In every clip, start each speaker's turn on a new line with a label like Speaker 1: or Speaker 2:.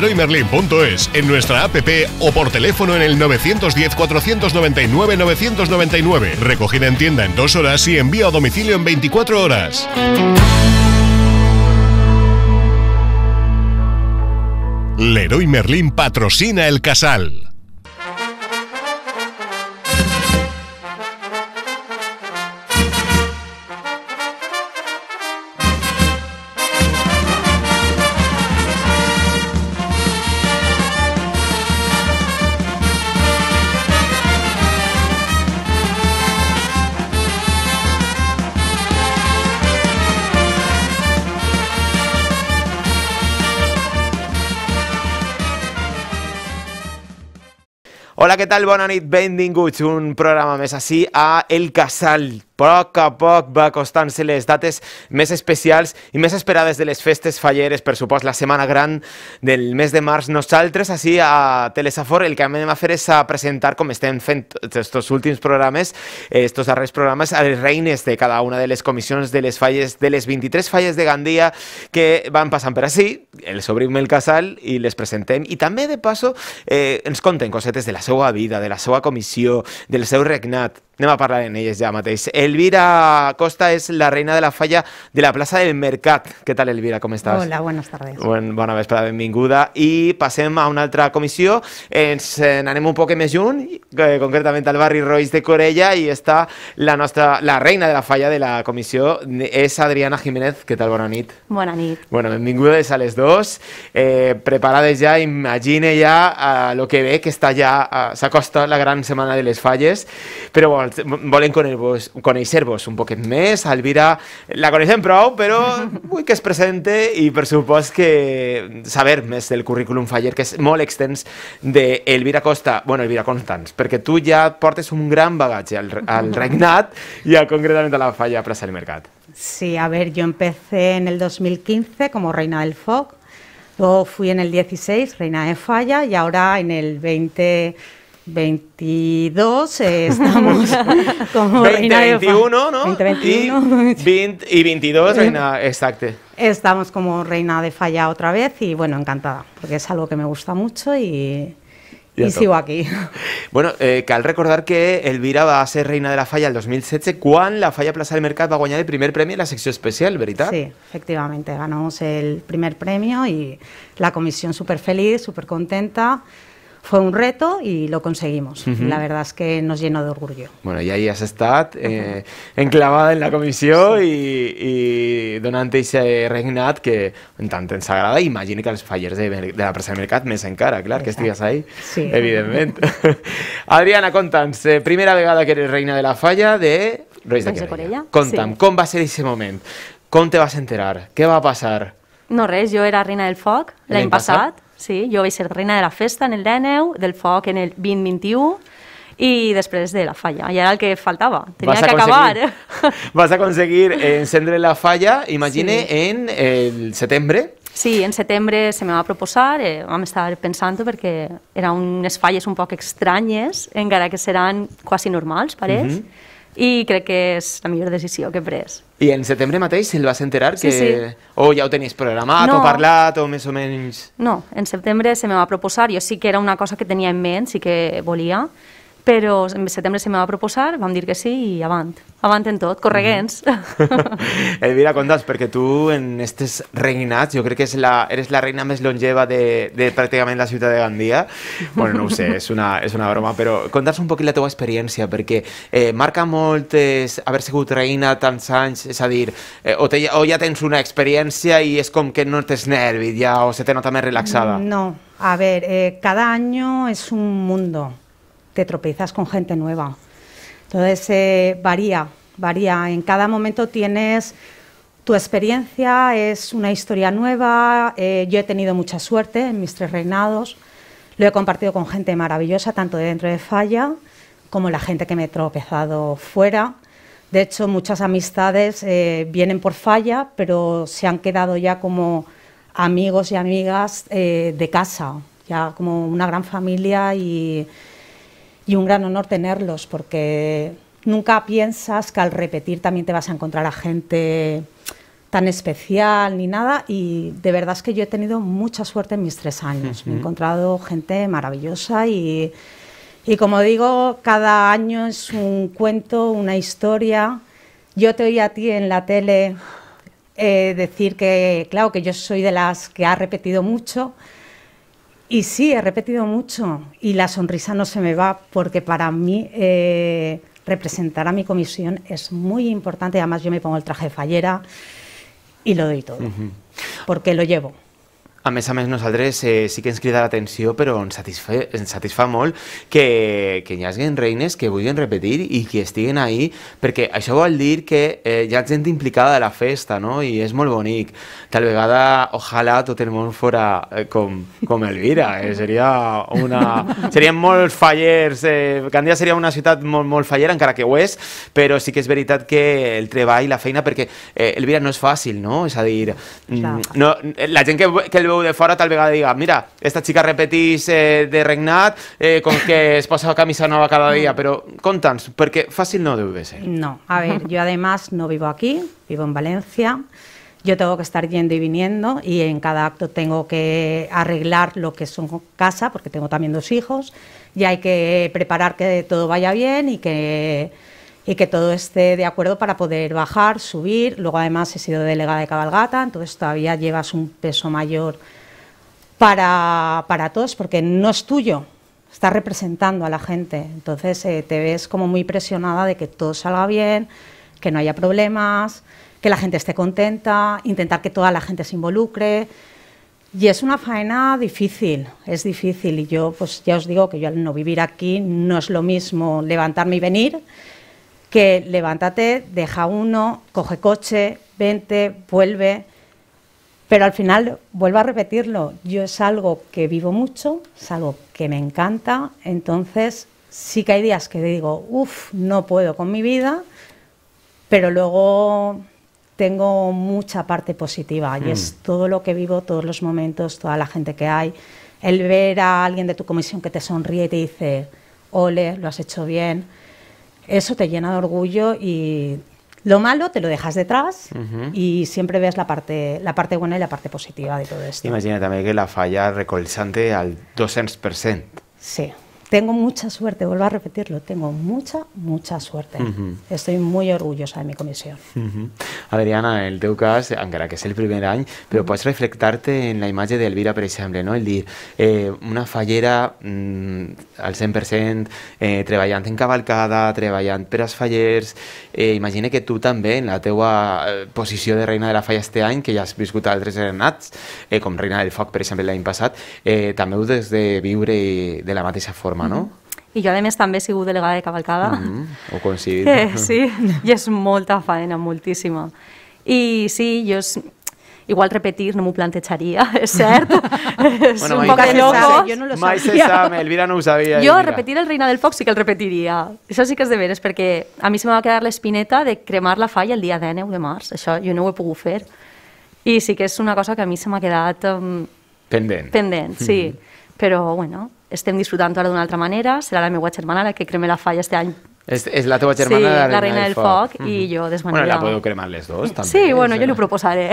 Speaker 1: leroymerlin.es, en nuestra app o por teléfono en el 910-499-999. Recogida en tienda en dos horas y envío a domicilio en 24 horas. Leroy Merlin patrocina el casal. Hola, ¿qué tal? Bonanit Bending, Goods, un programa mes así a El Casal, poc a poc va acostant-se les dates més especials i més esperades de les festes falleres, per supost, la setmana gran del mes de març. Nosaltres, així a Telesafor, el que anem a fer és a presentar, com estem fent estos últims programes, aquests eh, darrers programes, a les reines de cada una de les comissions de les falles, de les 23 falles de Gandia que van passant per així, els obrim el casal i les presentem. I també, de passo, eh, ens conten cosetes de la seva vida, de la seva comissió, del seu regnat. va a parlar en ellas ya, ¿matéis? Elvira Costa es la reina de la falla de la Plaza del Mercat. ¿Qué tal, Elvira, ¿Cómo estás? Hola, buenas tardes. Bon, bona vesprada, benvinguda. y pasemos a una otra comisión. en eh, un poco més eh, al barri Roig de Corella, y está la nuestra, la reina de la falla de la comisión. Es Adriana Jiménez. ¿Qué tal, Bonanit? nit? nit. Bueno, benvingudes a les dos. Eh, preparades ja, imagine ya eh, lo que ve, que ya, ya ha s'acosta la gran semana de les falles, Pero bueno, volen con vos un un mes, mes Elvira la conocen prou, pero muy que es presente y por supuesto que saber del currículum Faller, que es molt extens, de Elvira Costa, bueno, Elvira Constans, porque tú ya portes un gran bagaje al, al y concretamente a, concretamente a la Falla Plaza del Mercat.
Speaker 2: Sí, a ver, yo empecé en el 2015 como Reina del Foc, luego fui en el 16 Reina de Falla y ahora en el 20 22 estamos como 21, ¿no? 21.
Speaker 1: Y, 22, reina exacte.
Speaker 2: Estamos como reina de falla otra vez y bueno, encantada, porque es algo que me gusta mucho y, sigo aquí.
Speaker 1: Bueno, que eh, al recordar que Elvira va a ser reina de la falla el 2007 ¿cuán la falla Plaza del Mercado va a ganar el primer premio en la sección especial, verdad Sí,
Speaker 2: efectivamente, ganamos el primer premio y la comisión súper feliz, súper contenta. fue un reto y lo conseguimos. Uh -huh. La verdad es que nos llenó de orgullo.
Speaker 1: Bueno, y ahí has estado eh, enclavada en la comisión sí. y, y donante ese regnat que tanto ens agrada, imagino que los fallers de, de la presa de mercat més encara, cara, claro, que estigues ahí, sí. evidentemente. Adriana, contanos, eh, primera vegada que eres reina de la falla de Reis de Corella. Conta'm, sí. ¿cómo va ser ese moment? ¿Cómo te vas a enterar? ¿Qué va a pasar?
Speaker 3: No res, jo era reina del foc l'any passat, passat Sí, jo vaig ser reina de la festa en el 19, del foc en el 2021, i després de la falla. I era el que faltava, tenia vas que acabar.
Speaker 1: Vas aconseguir encendre la falla, imagine, sí. en el setembre.
Speaker 3: Sí, en setembre se me va proposar, eh, vam estar pensant perquè eren unes falles un poc estranyes, encara que seran quasi normals, pareix. Uh mhm. -huh i crec que és la millor decisió que he pres.
Speaker 1: I en setembre mateix se'l vas enterar que... Sí, sí. O ja ho tenies programat, no. o parlat, o més o menys...
Speaker 3: No, en setembre se me va proposar, jo sí que era una cosa que tenia en ment, sí que volia, però en setembre se me va proposar, vam dir que sí i avant, avant en tot, correguents. Mm
Speaker 1: -hmm. Elvira, conta'ns, perquè tu en aquests reinats, jo crec que és la, eres la reina més longeva de, de pràcticament la ciutat de Gandia, bueno, no ho sé, és una, és una broma, però contes un poc la teva experiència, perquè eh, marca molt és, haver sigut reina tants anys, és a dir, eh, o, te, o ja tens una experiència i és com que no tens nervi, ja, o se te nota més relaxada.
Speaker 2: No, a ver, eh, cada any és un mundo, te tropezas con gente nueva. Entonces eh, varía, varía. En cada momento tienes tu experiencia, es una historia nueva. Eh, yo he tenido mucha suerte en mis tres reinados. Lo he compartido con gente maravillosa, tanto de dentro de Falla como la gente que me he tropezado fuera. De hecho, muchas amistades eh, vienen por Falla, pero se han quedado ya como amigos y amigas de casa, ya como una gran familia y y un gran honor tenerlos porque nunca piensas que al repetir también te vas a encontrar a gente tan especial ni nada y de verdad es que yo he tenido mucha suerte en mis tres años. Me he encontrado gente maravillosa y, y, como digo, cada año es un cuento, una historia. Yo te oí a ti en la tele eh, decir que, claro, que yo soy de las que ha repetido mucho, y sí, he repetido mucho y la sonrisa no se me va porque para mí eh, representar a mi comisión es muy importante. Además yo me pongo el traje de fallera y lo doy todo, porque lo llevo.
Speaker 1: A més a més, nosaltres eh, sí que ens crida l'atenció, però ens satisfà, ens satisfà molt que, que hi hagin reines que vulguin repetir i que estiguen ahí, perquè això vol dir que eh, hi ha gent implicada a la festa, no? I és molt bonic. Tal vegada, ojalà tot el món fora eh, com, com Elvira. Eh? Seria una... Serien molts fallers. Eh? Gandia seria una ciutat molt, molt fallera, encara que ho és, però sí que és veritat que el treball, la feina, perquè eh, Elvira no és fàcil, no? És a dir, mm, no, la gent que, que el de fuera tal vez diga mira, esta chica repetís eh, de Regnat eh, con que es posa camisa nueva cada mm. día, pero contanos, porque fácil no debe ser.
Speaker 2: No, a ver, yo además no vivo aquí, vivo en Valencia. Yo tengo que estar yendo y viniendo y en cada acto tengo que arreglar lo que son casa, porque tengo también dos hijos, y hay que preparar que todo vaya bien y que y que todo esté de acuerdo para poder bajar, subir. Luego además he sido delegada de cabalgata, entonces todavía llevas un peso mayor para, para todos porque no es tuyo, estás representando a la gente. Entonces eh, te ves como muy presionada de que todo salga bien, que no haya problemas, que la gente esté contenta, intentar que toda la gente se involucre. Y es una faena difícil, es difícil. Y yo, pues ya os digo que yo al no vivir aquí no es lo mismo levantarme y venir que levántate, deja uno, coge coche, vente, vuelve. Pero al final, vuelvo a repetirlo, yo es algo que vivo mucho, es algo que me encanta, entonces sí que hay días que digo, uff, no puedo con mi vida, pero luego tengo mucha parte positiva y es hmm. todo lo que vivo, todos los momentos, toda la gente que hay, el ver a alguien de tu comisión que te sonríe y te dice, ole, lo has hecho bien, eso te llena de orgullo y lo malo te lo dejas detrás y siempre ves la parte, la parte buena y la parte positiva de todo esto.
Speaker 1: Imagínate también que la falla recolzante al 200%.
Speaker 2: Sí tengo mucha suerte, vuelvo a repetirlo, tengo mucha, mucha suerte. Estoy muy orgullosa de mi comisión.
Speaker 1: Adriana, el teu cas, encara que es el primer año, pero puedes reflectarte en la imagen de Elvira, exemple, no? el dir eh, una fallera mm, al 100%, eh, treballant en cavalcada, treballant per als fallers, eh, imagina que tú también, en la teua eh, posició de reina de la falla este año, que ya has viscut altres renats, eh, com reina del foc, per exemple, l'any passat, eh, també ho des de de la mateixa forma. forma, no?
Speaker 3: I jo, a més, també he sigut delegada de cavalcada. Mm -hmm. Ho
Speaker 1: coincidit. Eh, sí,
Speaker 3: i és molta faena, moltíssima. I sí, jo és... Igual repetir no m'ho plantejaria, és cert. és
Speaker 1: bueno, un poc de locos. Jo no lo mai se sabe, Elvira no ho sabia. Jo Elvira. repetir
Speaker 3: el Reina del Foc sí que el repetiria. Això sí que és de veres, perquè a mi se me va quedar l'espineta de cremar la falla el dia 10 de març. Això jo no ho he pogut fer. I sí que és una cosa que a mi se m'ha quedat... Um,
Speaker 1: pendent. Pendent, sí. Mm
Speaker 3: -hmm. Però, bueno, estem disfrutant ara d'una altra manera, serà la meva germana la que creme la falla este any és, és la teva germana, sí, la reina, la reina del, foc, foc mm -hmm. i jo desmantellar. Bueno, la podeu cremar les dos, també. Sí, bueno, jo li proposaré.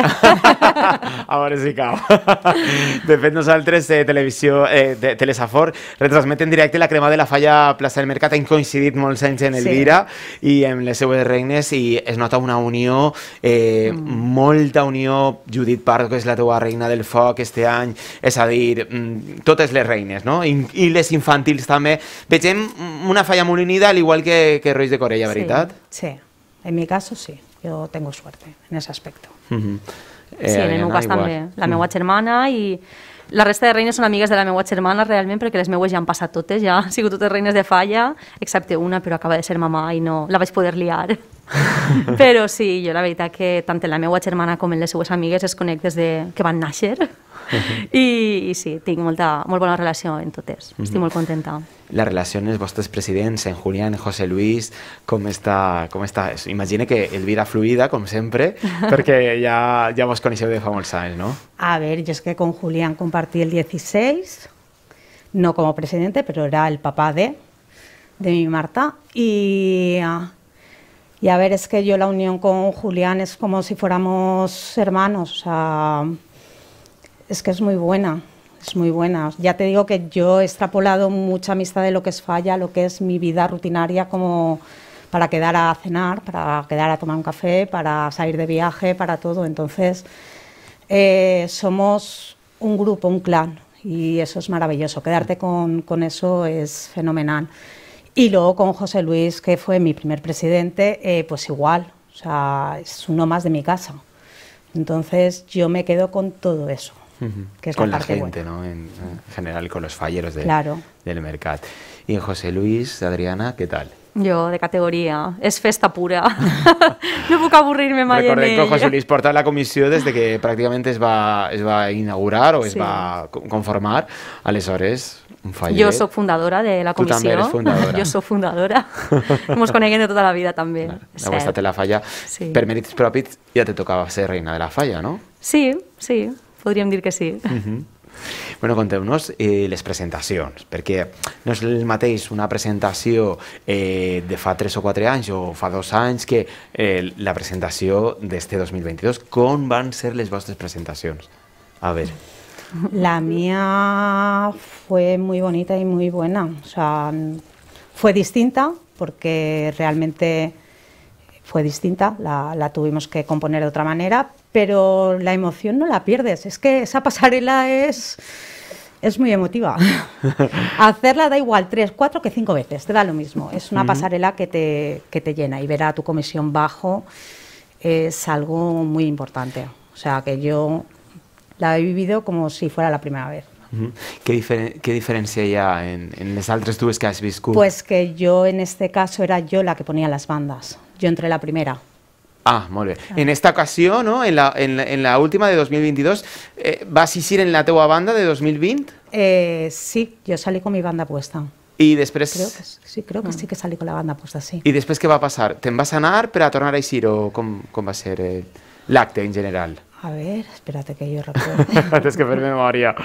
Speaker 1: a veure si cau. De fet, nosaltres, eh, televisió, eh, de, Telesafor, retransmet en directe la crema de la falla plaça del Mercat. Hem coincidit molts anys en Elvira sí. i en les seues regnes i es nota una unió, eh, mm. molta unió. Judit Pardo, que és la teua reina del foc este any, és a dir, mm, totes les reines, no? I, i les infantils també. Vegem una falla molt unida, al igual que que, que Reis de Corella, veritat?
Speaker 2: Sí, sí, en mi caso sí, yo tengo suerte en ese aspecto.
Speaker 1: Uh mhm. -huh. eh, sí, en el meu cas igual. també, la mhm. meva
Speaker 3: germana i la resta de reines són amigues de la meva germana realment perquè les meues ja han passat totes, ja han sigut totes reines de falla, excepte una, però acaba de ser mamà i no la vaig poder liar. però sí, jo la veritat que tant en la meva germana com en les seues amigues es conec des de que van nàixer, y sí, tengo molta, buena relación relació estoy muy mm contenta.
Speaker 1: La relaciones, amb els en Julián, José Luis, ¿cómo está? Com que elvira fluida, como siempre porque ya ya vos coneixeu de fa no?
Speaker 2: A ver, yo es que con Julián compartí el 16, no como presidente, pero era el papá de, de mi Marta, y... Y a ver, es que yo la unión con Julián es como si fuéramos hermanos, o sea, es que es muy buena, es muy buena. Ya te digo que yo he extrapolado mucha amistad de lo que es falla, lo que es mi vida rutinaria como para quedar a cenar, para quedar a tomar un café, para salir de viaje, para todo. Entonces, eh, somos un grupo, un clan, y eso es maravilloso. Quedarte con, eso es fenomenal. Y luego con José Luis, que fue mi primer presidente, eh, pues igual, o sea, es uno más de mi casa. Entonces, yo me quedo con todo eso
Speaker 1: con la, gente, ¿no? En, general, con los falleros de, del mercado. Y José Luis, Adriana, ¿qué tal?
Speaker 3: Yo, de categoría es festa pura. no puedo aburrirme me mai José Luis
Speaker 1: porta la comisión desde que prácticamente es va, es va inaugurar o es va conformar. Alessores, un fallero yo soy
Speaker 3: fundadora de la comisión yo también eres fundadora. yo soy fundadora. hemos toda la vida, también la vuestra la
Speaker 1: falla. Sí. Per ya te tocaba ser reina de la falla, no?
Speaker 3: Sí, sí. Podríamos decir que sí.
Speaker 1: Bueno, contémonos eh, las presentaciones, porque no és el una presentación eh, de fa 3 o 4 años o fa 2 años que eh, la presentación de este 2022. ¿Cómo van ser las vostres presentaciones? A ver.
Speaker 2: La mía fue muy bonita y muy buena. O sea, fue distinta porque realmente fue distinta, la, tuvimos que componer de otra manera, pero la emoción no la pierdes, es que esa pasarela es, es muy emotiva. Hacerla da igual tres, cuatro que cinco veces, te da lo mismo, es una pasarela que te, que te llena y ver a tu comisión bajo es algo muy importante, o sea que yo la he vivido como si fuera la primera vez.
Speaker 1: ¿Qué, diferencia ya en, las otras altres que has visto? Pues
Speaker 2: que yo en este caso era yo la que ponía las bandas. Yo entré la primera.
Speaker 1: Ah, muy bien. En esta ocasión, no? en, la, última de 2022, eh, ¿Vas vas ir en la teua banda de 2020?
Speaker 2: Eh, sí, yo salí con mi banda puesta.
Speaker 1: Y después...
Speaker 2: sí, creo que sí que salí con la banda puesta, sí.
Speaker 1: ¿Y después qué va a pasar? ¿Te vas a sanar para tornar a ir? o cómo va a ser eh, el lácteo en general?
Speaker 2: A ver, espérate que yo recuerdo.
Speaker 1: Antes que perder memoria.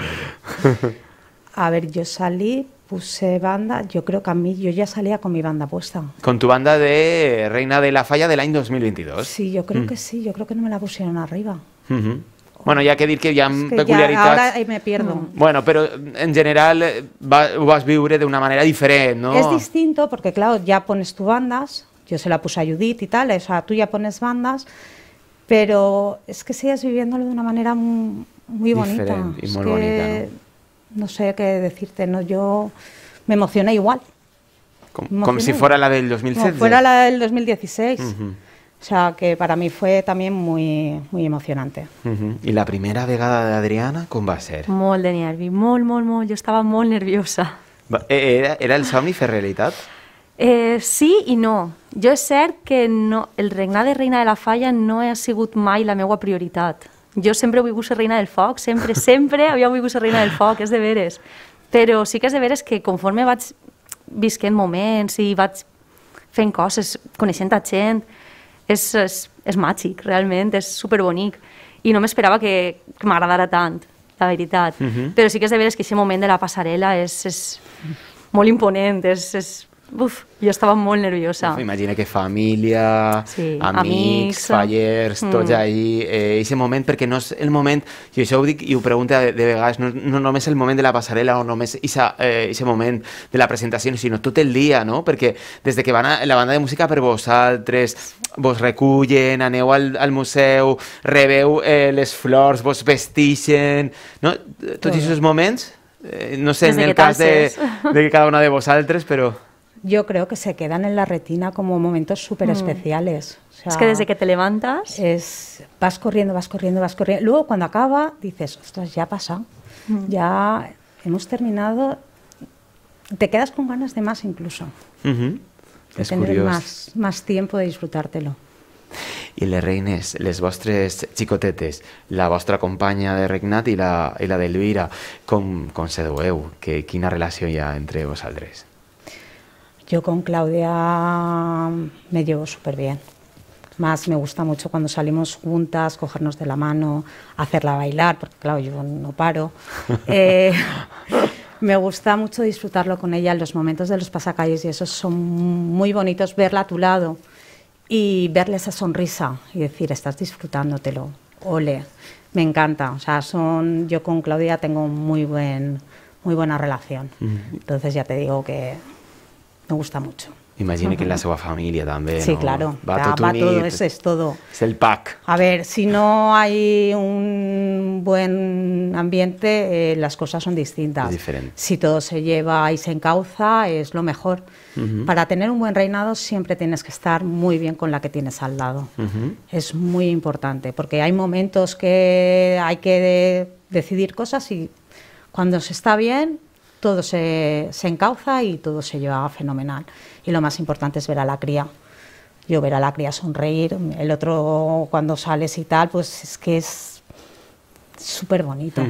Speaker 2: a ver, yo salí puse banda, yo creo que a mí yo ya salía con mi banda puesta.
Speaker 1: Con tu banda de Reina de la Falla del año 2022. Sí, yo creo mm. que
Speaker 2: sí, yo creo que no me la pusieron arriba.
Speaker 1: Bueno, ya que decir que ya peculiaridades. es
Speaker 2: ahí me pierdo.
Speaker 1: Bueno, pero en general eh, vas vas vivir de una manera diferente, ¿no? Es
Speaker 2: distinto porque, claro, ya pones tu bandas, yo se la puse a Judith y tal, o sea, tú ya pones bandas, pero es que sigues viviéndolo de una manera muy, bonita. y y muy bonita, no? no sé qué decirte, no, yo me emocioné igual. Como, si fuera la del 2016. Como fuera la del 2016.
Speaker 1: O
Speaker 2: sea, que para mí fue también
Speaker 3: muy, muy emocionante.
Speaker 1: ¿Y la primera vegada de Adriana, cómo va a ser?
Speaker 3: mol de nervi, mol mol mol yo estaba muy nerviosa.
Speaker 1: Eh, eh, era, el somni ferrealidad.
Speaker 3: Eh, sí y no. Yo es ser que no, el regnar de Reina de la Falla no es sido mai la megua prioridad. Jo sempre he volgut ser reina del foc, sempre, sempre havia volgut ser reina del foc, és de veres. Però sí que és de veres que conforme vaig visquent moments i vaig fent coses, coneixent a gent, és, és, és màgic, realment, és superbonic. I no m'esperava que, que m'agradara tant, la veritat. Uh mhm. -huh. Però sí que és de veres que aquest moment de la passarel·la és, és molt imponent, és, és Uf, jo estava
Speaker 1: molt nerviosa. Uf, imagina que família, sí, amics, amics, fallers, mm. tots ahí, eh, ese moment, perquè no és el moment, i això ho dic i ho pregunta de, de vegades, no, no només el moment de la passarel·la o només eixa, eh, ese moment de la presentació, sinó tot el dia, no? Perquè des de que van a, la banda de música per vosaltres, vos recullen, aneu al, al museu, rebeu eh, les flors, vos vestixen, no? Tots aquests moments, eh, no sé, en el cas de, de cada una de vosaltres, però...
Speaker 2: yo creo que se quedan en la retina como momentos súper mm. especiales. es que desde que te levantas... vas corriendo, vas corriendo, vas corriendo. Luego cuando acaba dices, ostras, ya ha pasado, mm. ya hemos terminado. Te quedas con ganas de más incluso.
Speaker 1: tener más,
Speaker 2: más tiempo de disfrutártelo.
Speaker 1: y le reines, les vostres chicotetes, la vuestra compañía de regnat y la, y la con con Que, quina relación ya ya entre tres.
Speaker 2: Yo con Claudia me llevo súper bien. Más me gusta mucho cuando salimos juntas, cogernos de la mano, hacerla bailar, porque claro, yo no paro. Eh, me gusta mucho disfrutarlo con ella, en los momentos de los pasacalles y esos son muy bonitos, verla a tu lado y verle esa sonrisa y decir, estás disfrutándotelo, ole, me encanta. O sea, son, yo con Claudia tengo muy buen, muy buena relación. Mm. Entonces ya te digo que me gusta mucho.
Speaker 1: imagine que la segunda familia también. Sí, claro. Va, todo, pues, es todo. Es el pack.
Speaker 2: A ver, si no hay un buen ambiente, eh, las cosas son distintas. diferente. Si todo se lleva y se encauza, es lo mejor. Para tener un buen reinado siempre tienes que estar muy bien con la que tienes al lado. Es muy importante, porque hay momentos que hay que decidir cosas y cuando se está bien, todo se, se encauza y todo se lleva fenomenal. Y lo más importante es ver a la cría. Yo ver a la cría sonreír, el otro cuando sales y tal, pues es que es súper bonito.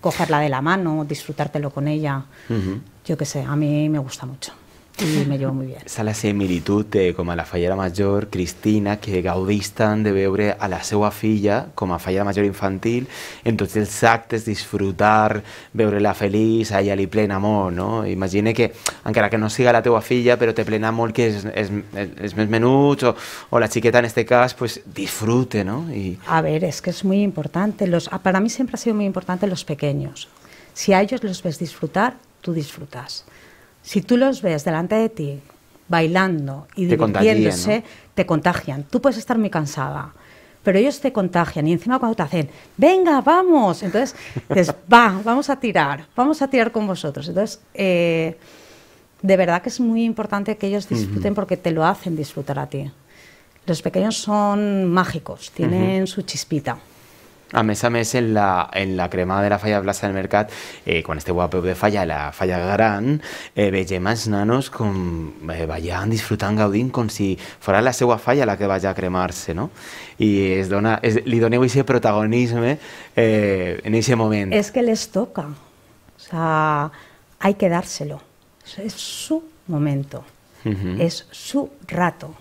Speaker 2: Cogerla de la mano, disfrutártelo con ella. Yo qué sé, a mí me gusta mucho
Speaker 1: y me llevo muy bien. Esa la similitud de como a la fallera mayor, Cristina, que gaudistan de veure a la seva filla com a fallera mayor infantil, ...entonces el els es disfrutar, veure-la feliz, a ella li plena molt, no? Imagina que, encara que no siga la teua filla, però te plena amor que es és, és o, la chiqueta en este caso, pues disfrute, ¿no?
Speaker 2: A ver, es que es muy importante. Los, ah, para mí siempre ha sido muy importante los pequeños. Si a ellos los ves disfrutar, tú disfrutas. Si tú los ves delante de ti bailando y divirtiéndose, te contagian. Tú puedes estar muy cansada, pero ellos te contagian y encima cuando te hacen, venga, vamos, entonces va, vamos a tirar, vamos a tirar con vosotros. Entonces, eh, de verdad que es muy importante que ellos disfruten porque te lo hacen disfrutar a ti. Los pequeños son mágicos, tienen su chispita
Speaker 1: a mes a mes en la, en la cremada de la falla Plaza del Mercat eh, con este guapo de falla, la falla gran, eh, más nanos com eh, ballant, disfrutant, si fuera la segua falla la que vaya a cremarse no? Y es dona, es, li protagonisme eh, en ese momento.
Speaker 2: es que les toca, o sea, hay que dárselo, es su momento, es su rato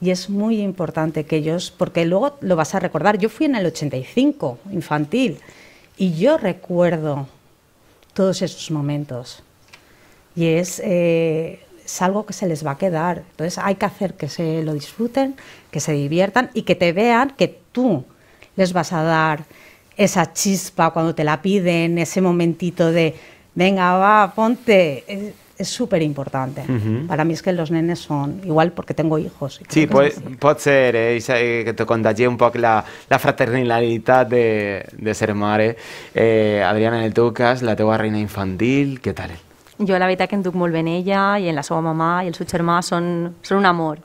Speaker 2: y es muy importante que ellos, porque luego lo vas a recordar. Yo fui en el 85, infantil, y yo recuerdo todos esos momentos. Y eh, es, algo que se les va a quedar. Entonces hay que hacer que se lo disfruten, que se diviertan y que te vean que tú les vas a dar esa chispa cuando te la piden, ese momentito de, venga, va, ponte. Eh, es súper importante. Para mí es que los nenes son... igual porque tengo hijos. Sí, puede
Speaker 1: puede ser, ¿eh? eh, que te contagie un poco la, la de, de ser madre. Eh, Adriana, en el tucas la tegua reina infantil, ¿Qué tal?
Speaker 3: Yo la verdad que en em duc molt ella y en la seva y y el seu Son son un amor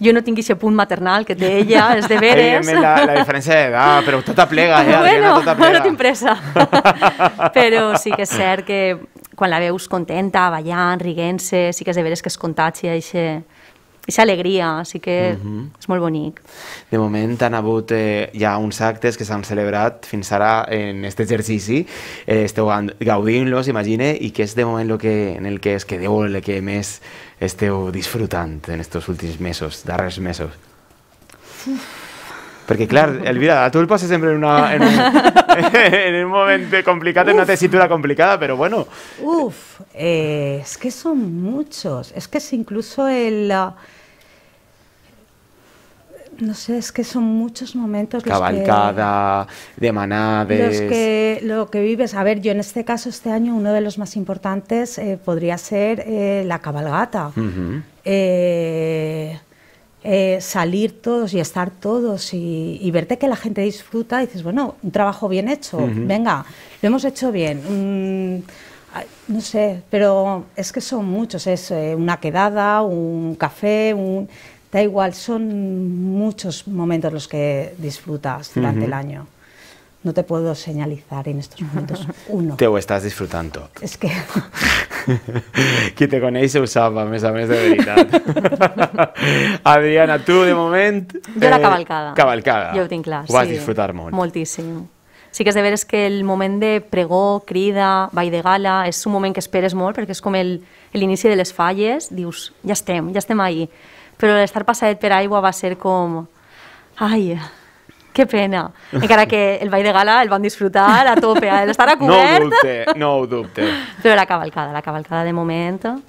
Speaker 3: Yo no tengo ese punto maternal que de ella, es veres. Evidentment, la, la
Speaker 1: de edad pero tot te plegas eh, bueno, Adriana, no te
Speaker 3: impresa. Pero sí que ser que quan la veus contenta, ballant, riguent-se, sí que és de veres que es contagia eixe, aquesta alegria, així que uh mhm. -huh. és molt bonic.
Speaker 1: De moment han hagut eh, ja uns actes que s'han celebrat fins ara en aquest exercici, eh, esteu gaudint-los, imagine, i que és de moment lo que, en el que es quedeu, el que més esteu disfrutant en aquests últims mesos, darrers mesos? Perquè, clar, Elvira, tu el passes sempre en una... En un... en un momento complicado, en una tesitura complicada, pero bueno.
Speaker 2: Uf, eh, es que son muchos. Es que es incluso el... Ah, no sé, es que son muchos momentos. Cabalcada,
Speaker 1: de manades. que,
Speaker 2: lo que vives. A ver, yo en este caso, este año, uno de los más importantes eh, podría ser eh, la cabalgata. Eh, salir todos y estar todos y, verte que la gente disfruta, dices, bueno, un trabajo bien hecho, venga, lo hemos hecho bien. Mm, no sé, pero es que son muchos, es eh, una quedada, un café, un... Da igual, son muchos momentos los que disfrutas durante el año no te puedo señalizar en estos momentos uno.
Speaker 1: Te o estás disfrutando. Es que Qui te coneix ho sap, a més a més de veritat. Adriana, tu de moment... Jo la eh, cavalcada. Eh, cavalcada. Jo ho tinc clar, ho sí. Ho vas disfrutar molt.
Speaker 3: Moltíssim. Sí que és de veres que el moment de pregó, crida, ball de gala, és un moment que esperes molt perquè és com l'inici de les falles, dius, ja estem, ja estem ahí. Però l'estar passat per aigua va ser com... Ai, Qué pena. Encara que el baile de gala el van disfrutar a tope, el eh. estar a No
Speaker 1: ho no ho
Speaker 3: la cabalcada, la cabalcada de momento.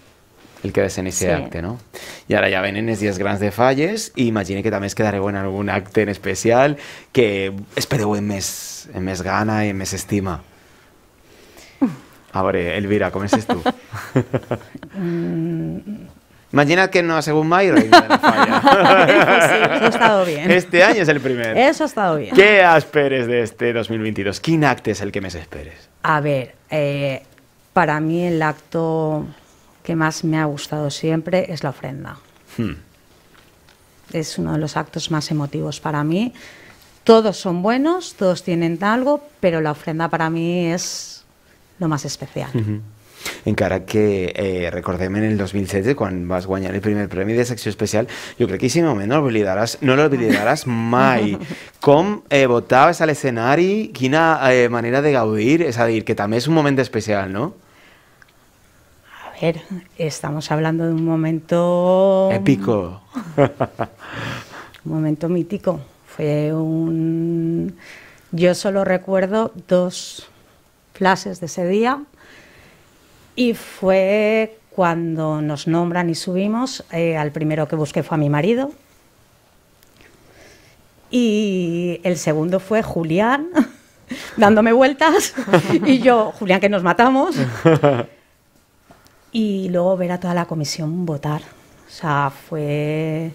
Speaker 1: El que ves en ese no? Y ahora ya en es 10 grandes de falles Y que también es bueno en algún acte en especial que espero en mes, en mes gana y en mes estima. A ver, Elvira, ¿cómo es tú? Imagina que no, según y la falla. estado bien. Este año es el primero. Eso ha
Speaker 2: estado bien. ¿Qué
Speaker 1: esperes de este 2022? ¿Quién acte es el que me esperes?
Speaker 2: A ver, eh, para mí el acto que más me ha gustado siempre es la ofrenda. Hmm. Es uno de los actos más emotivos para mí. Todos son buenos, todos tienen algo, pero la ofrenda para mí es lo más especial
Speaker 1: cara que eh, en el 2007 cuando vas ganar el primer premio de sección especial yo creo que aquest moment no olvidarás, no lo mai com eh, votaves al escenario, qué eh, manera de gaudir Es a dir, que también es un momento especial, no?
Speaker 2: A ver, estamos hablando de un momento...
Speaker 1: Épico.
Speaker 2: un momento mítico. Fue un... Yo solo recuerdo dos flashes de ese día y fue cuando nos nombran y subimos, eh, al primero que busqué fue a mi marido. Y el segundo fue Julián, dándome vueltas. y yo, Julián, que nos matamos. y luego ver a toda la comisión votar. O sea, fue,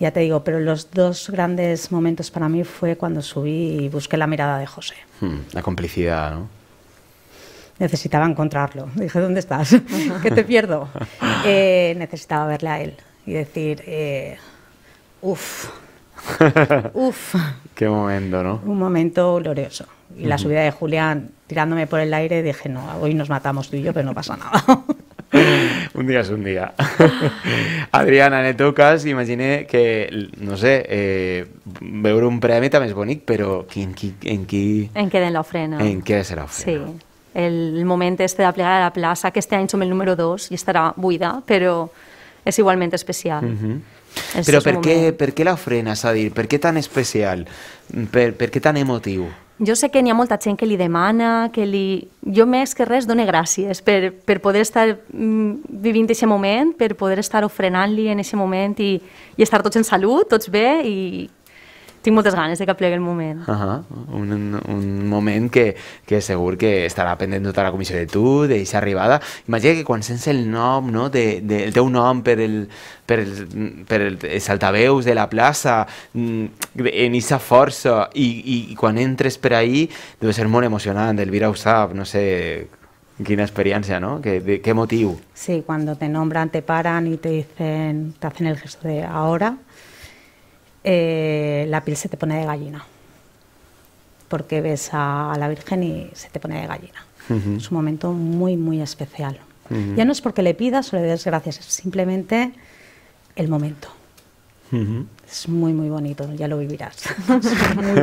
Speaker 2: ya te digo, pero los dos grandes momentos para mí fue cuando subí y busqué la mirada de José.
Speaker 1: Hmm, la complicidad, ¿no?
Speaker 2: necesitaba encontrarlo. Dije, ¿dónde estás? ¿Qué te pierdo? Eh, necesitaba verle a él y decir, uff,
Speaker 1: eh, uff. Qué momento, ¿no?
Speaker 2: Un momento glorioso. Y la subida de Julián tirándome por el aire, dije, no, hoy nos matamos tú y yo, pero no pasa nada.
Speaker 1: un día es un día. Adriana, le tocas imaginé que, no sé, eh, un premio también es bonito, pero en qué? En qué
Speaker 3: en de
Speaker 1: En Sí.
Speaker 3: el moment este de plegar a la plaça, que este any som el número 2 i estarà buida, però és igualment especial. Mm
Speaker 1: -hmm. però per què, per què l'ofrena, és a dir, per què tan especial? Per, per què tan emotiu?
Speaker 3: Jo sé que n'hi ha molta gent que li demana, que li... Jo més que res dono gràcies per, per poder estar mm, vivint aquest moment, per poder estar ofrenant-li en aquest moment i, i estar tots en salut, tots bé i tinc moltes ganes de que plegui el moment.
Speaker 1: Uh -huh. un, un moment que, que segur que estarà pendent tota la comissió de tu, d'eixa arribada. Imagina que quan sents el nom, no? de, de, el teu nom per, el, per, el, per el, els altaveus de la plaça, mm, en eixa força, i, i, i quan entres per ahí, deu ser molt emocionant, el ho sap, no sé, Quina experiència, ¿no? Que, de, ¿Qué, motiu?
Speaker 2: Sí, quan te nombran, te paran i te dicen, te hacen el gesto de ahora, Eh, la piel se te pone de gallina, porque ves a, la Virgen y se te pone de gallina. Es un momento muy, muy especial. Ya no es porque le pidas o le des gracias, es simplemente el momento. Es muy, muy bonito, ya lo vivirás.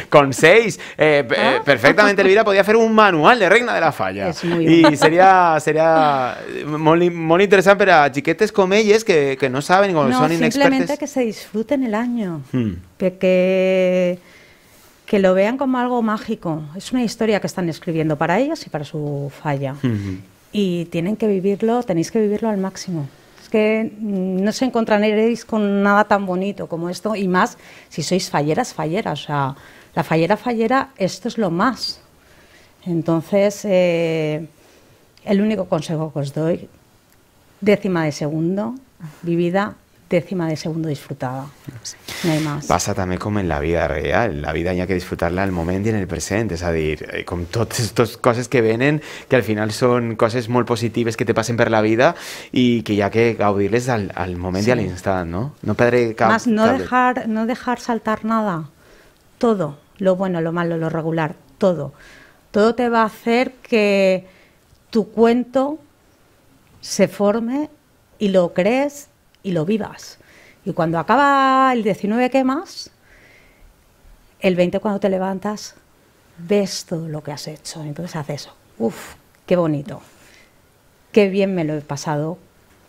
Speaker 1: Con seis, eh, eh ah. perfectamente Elvira podía hacer un manual de Reina de la Falla. y sería, sería muy, interesante para chiquetes con que, que no saben, y son inexpertos. Simplemente que
Speaker 2: se disfruten el año, hmm. que, que lo vean como algo mágico. Es una historia que están escribiendo para ellos y para su falla. Hmm. Y tienen que vivirlo, tenéis que vivirlo al máximo que no se encontraréis con nada tan bonito como esto, y más si sois falleras, falleras. O la fallera, fallera, esto es lo más. Entonces, eh, el único consejo que os doy, décima de segundo, vivida décima de segundo disfrutada. No hay más.
Speaker 1: pasa también como en la vida real. La vida hay que disfrutarla al momento y en el presente es decir, eh, con todas estas cosas que vienen, que al final son cosas muy positivas que te pasen por la vida y que ya que audirles al, momento y al instante no? No padre Más, no,
Speaker 2: Dejar, no dejar saltar nada. Todo. Lo bueno, lo malo, lo regular. Todo. Todo te va a hacer que tu cuento se forme y lo crees y lo vivas. Y cuando acaba el 19 quemas, el 20 cuando te levantas, ves todo lo que has hecho. Entonces haces, uf qué bonito, qué bien me lo he pasado,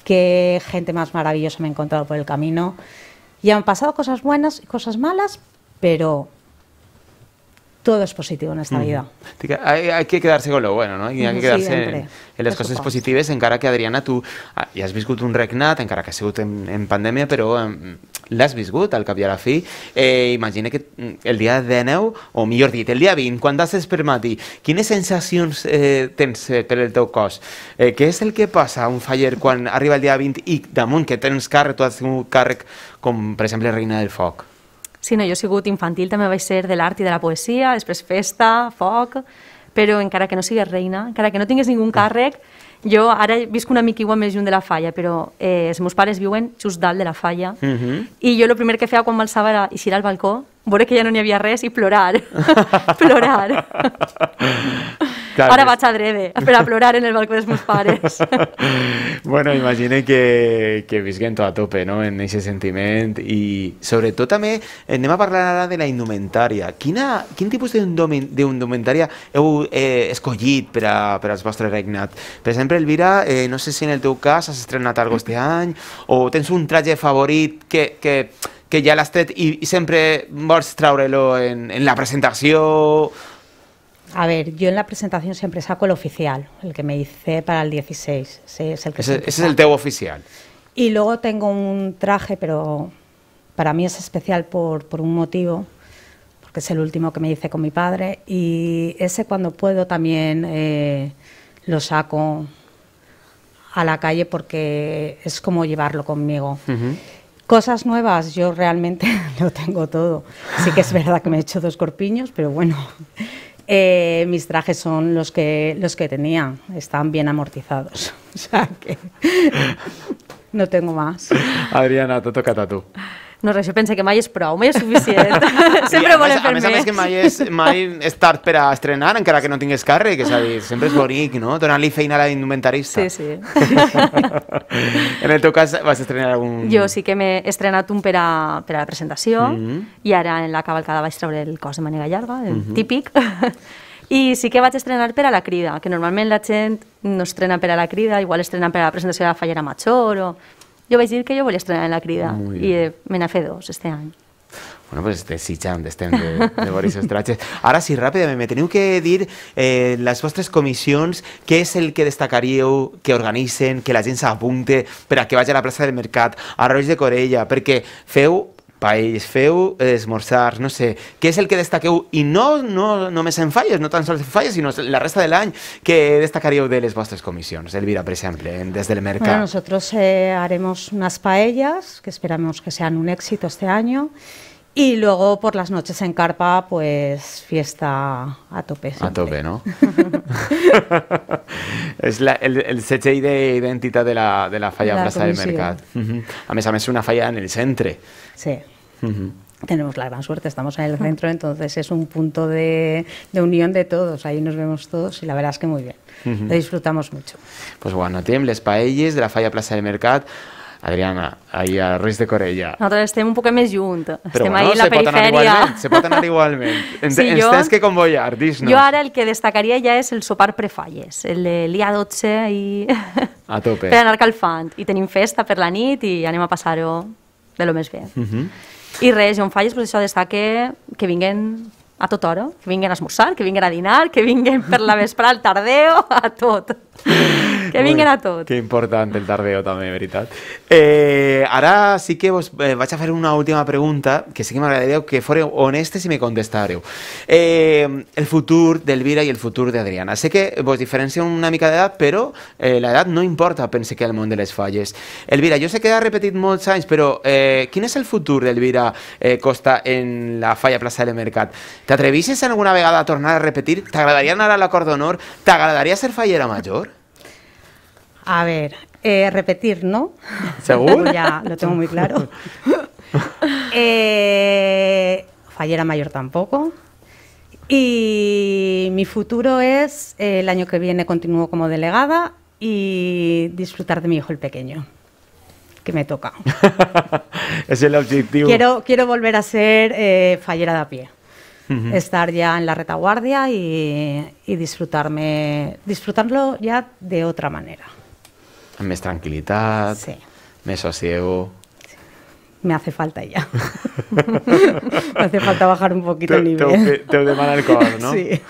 Speaker 2: qué gente más maravillosa me he encontrado por el camino. Y han pasado cosas buenas y cosas malas, pero todo es positivo en esta mm. vida.
Speaker 1: Hay, hay, que quedarse con lo bueno, ¿no? Y hay que quedarse sí, en, en, les coses positives, encara que Adriana, tu ja ah, has viscut un regnat, encara que ha sido en, en pandèmia, però eh, l'has viscut al cap i a la fi. Eh, imagina que mm, el dia 19, o millor dit, el dia 20, quan t'has per matí, quines sensacions eh, tens eh, per el teu cos? Eh, què és el que passa a un faller quan arriba el dia 20 i damunt que tens càrrec, tu has tingut càrrec com, per exemple, Reina del Foc?
Speaker 3: Sí, no, jo he sigut infantil, també vaig ser de l'art i de la poesia, després festa, foc, però encara que no sigues reina, encara que no tingués ningú càrrec, jo ara visc una mica més lluny de la falla, però eh, els meus pares viuen just dalt de la falla, uh mhm. -huh. i jo el primer que feia quan m'alçava era eixir al balcó, veure que ja no n'hi havia res i plorar, plorar.
Speaker 1: Clar, Ara vaig
Speaker 3: a drede, per a plorar en el balcó dels meus pares.
Speaker 1: bueno, imagine que, que visquen tot a tope, no?, en aquest sentiment. I sobretot també eh, anem a parlar ara de la indumentària. Quina, quin tipus d'indumentària heu eh, escollit per, a, per als vostres regnat? Per exemple, Elvira, eh, no sé si en el teu cas has estrenat alguna este any o tens un traje favorit que, que, que ja l'has tret i, i sempre vols treure-lo en, en la presentació
Speaker 2: A ver, yo en la presentación siempre saco el oficial, el que me hice para el 16. es el que ese, es el teo oficial. Y luego tengo un traje, pero para mí es especial por, por un motivo, porque es el último que me hice con mi padre. Y ese cuando puedo también eh, lo saco a la calle porque es como llevarlo conmigo. Cosas nuevas, yo realmente lo tengo todo. Sí que es verdad que me he hecho dos corpiños, pero bueno. Eh, mis trajes son los que, los que tenía, están bien
Speaker 3: amortizados. O sea que
Speaker 1: no tengo más. Adriana, te toca tatu.
Speaker 3: No, res, jo penso que mai és prou, mai és suficient. sempre I, volem fer més. A més, a més que mai és, mai
Speaker 1: és tard per a estrenar, encara que no tingués càrrec, és a dir, sempre és bonic, no? donar li feina a la indumentarista. Sí, sí. en el teu cas vas estrenar algun... Jo
Speaker 3: sí que m'he estrenat un per a, per a la presentació mm -hmm. i ara en la cavalcada vaig treure el cos de manera llarga, el mm -hmm. típic. I sí que vaig estrenar per a la crida, que normalment la gent no estrena per a la crida, igual estrena per a la presentació de la Fallera Major o jo vaig dir que jo volia estrenar en la crida i eh, me n'ha fet dos este any.
Speaker 1: Bueno, pues desitjant, estem de, de Boris Estratges. Ara sí, ràpidament, me teniu que dir eh, les vostres comissions, què és el que destacaríeu, que organitzen, que la gent s'apunte per a que vagi a la plaça del Mercat, a Roig de Corella, perquè feu país, feu eh, esmorzars, no sé, ¿Qué es el que destaque y no, no me en falles, no tan solo en falles, sino la resta de l'any, que destacaríeu de les vostres comisiones, Elvira, per exemple, desde el mercat?
Speaker 2: nosotros eh, haremos unas paellas, que esperamos que sean un éxito este año, Y luego por las noches en carpa, pues fiesta a tope. A tope,
Speaker 1: ¿no? Es el, el de, de la, de la falla la Plaza del mercado A mesa a una falla en el centre. Sí. Uh -huh
Speaker 2: tenemos la gran suerte, estamos en el centro, entonces es un punto de, de, unión de todos, ahí nos vemos todos y la verdad es que muy bien, uh -huh. lo disfrutamos
Speaker 1: mucho. Pues bueno, Tiembles les paelles de la Falla Plaza del Mercat, Adriana, ahí a Reis de Corella.
Speaker 3: Nosotros estem un poc més lluny. Però estem bueno, ahí en la perifèria. Se pot anar
Speaker 1: igualment. Ens, sí, ens tens que convoyar, dis-nos. Jo ara
Speaker 3: el que destacaria ja és el sopar prefalles, el l'IA12 i...
Speaker 1: A tope. per anar
Speaker 3: calfant. I tenim festa per la nit i anem a passar-ho de lo més bé. Uh -huh. I res, on falles, doncs això destaca que, que vinguen a tota hora, que vinguin a esmorzar, que vinguin a dinar, que vinguin per la vesprà, al tardeo, a tot. que bien era a
Speaker 1: tot. Qué el tardeo también, veritat. Eh, sí que vos eh, a hacer una última pregunta, que sí que me m'agradaria que fuera honestes y me contestaré eh, el futuro de Elvira y el futuro de Adriana Sé que vos diferencia una mica de edad pero eh, la edad no importa, pensé que al mundo de les falles. Elvira, yo sé que ha repetido molts anys, pero eh, es el futuro de Elvira Costa en la falla Plaza del Mercat? ¿te en alguna vegada a tornar a repetir? ¿Te agradaría a la Honor? ¿te agradaría ser fallera mayor?
Speaker 2: A ver, eh, repetir, ¿no?
Speaker 1: ¿Seguro? ya lo tengo muy claro.
Speaker 2: Eh, fallera mayor tampoco. Y mi futuro es, eh, el año que viene continúo como delegada y disfrutar de mi hijo el pequeño, que me toca.
Speaker 1: es el objetivo. Quiero,
Speaker 2: quiero volver a ser fallera de a pie. Estar ya en la retaguardia y, y disfrutarme, disfrutarlo ya de otra manera.
Speaker 1: Més tranquilidad? sí. sosiego.
Speaker 2: Me hace falta ya.
Speaker 1: Me hace falta bajar un poquito el nivel. Te, demana el cor, no? Sí.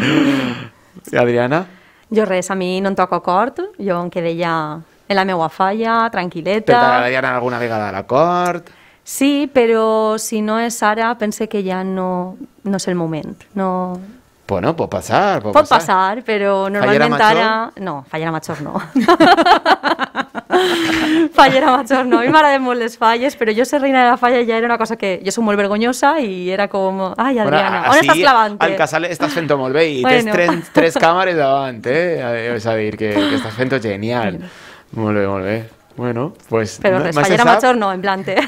Speaker 1: ¿Y Adriana?
Speaker 3: Yo, res, a mí no em toco toca yo em quedé ya en la megua falla, ¿Te Però t'agradaria
Speaker 1: anar alguna vegada a la cort?
Speaker 3: Sí, pero si no es Sara, pensé que ya no, no es el momento. No,
Speaker 1: pues no, puede pasar. Puede, pasar.
Speaker 3: pasar. pero normalmente ahora... No, fallera a no. Fallera a no. A mí les falles, pero yo ser reina de la falla ya era una cosa que... Yo soy muy vergonzosa y era como... Ay, Adriana, bueno, estás estàs Al
Speaker 1: casal estás gente molve y tres, cámaras lavante, avante. eh? a que, que gente genial. Bueno. Molt Bueno, pues... Pero fallera
Speaker 3: no, en plante.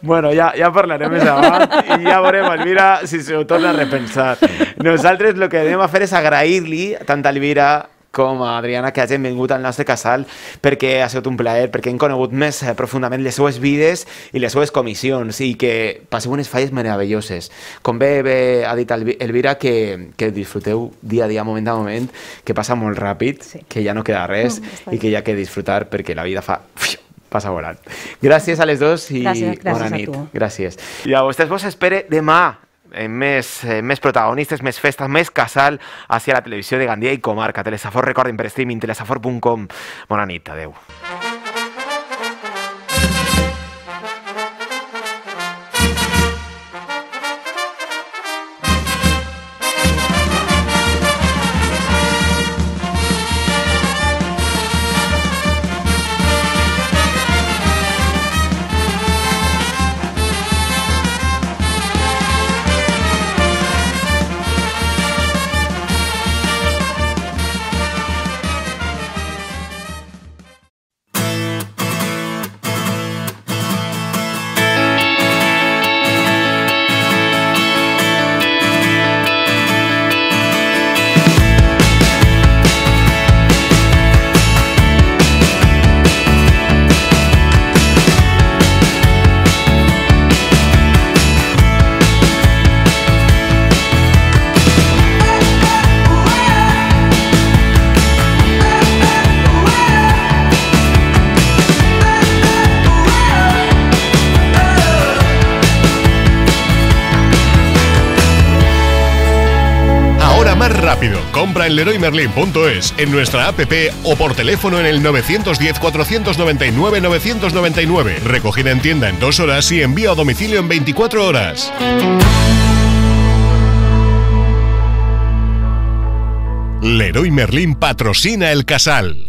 Speaker 1: Bueno, ja, ja parlarem més avant i ja veurem, Elvira, si s'ho torna a repensar. Nosaltres el que anem a fer és agrair-li tant a Elvira com a Adriana que hagin vingut al nostre casal perquè ha sigut un plaer, perquè hem conegut més eh, profundament les seues vides i les seues comissions i que passeu unes falles meravelloses. Com bé, bé ha dit Elvira, que, que disfruteu dia a dia, moment a moment, que passa molt ràpid, sí. que ja no queda res no, mm, i que ja que disfrutar perquè la vida fa... Fiu, passa volant. Gràcies a les dos i gràcies, gràcies bona nit. Gràcies. I a vostès vos espere demà en eh, més, en eh, més protagonistes, més festes, més casal hacia la televisió de Gandia i comarca. Telesafor, recorden per streaming, telesafor.com. Bona nit, adeu. leroymerlin.es, en nuestra app o por teléfono en el 910-499-999. Recogida en tienda en dos horas y envío a domicilio en 24 horas. Leroy Merlin patrocina el casal.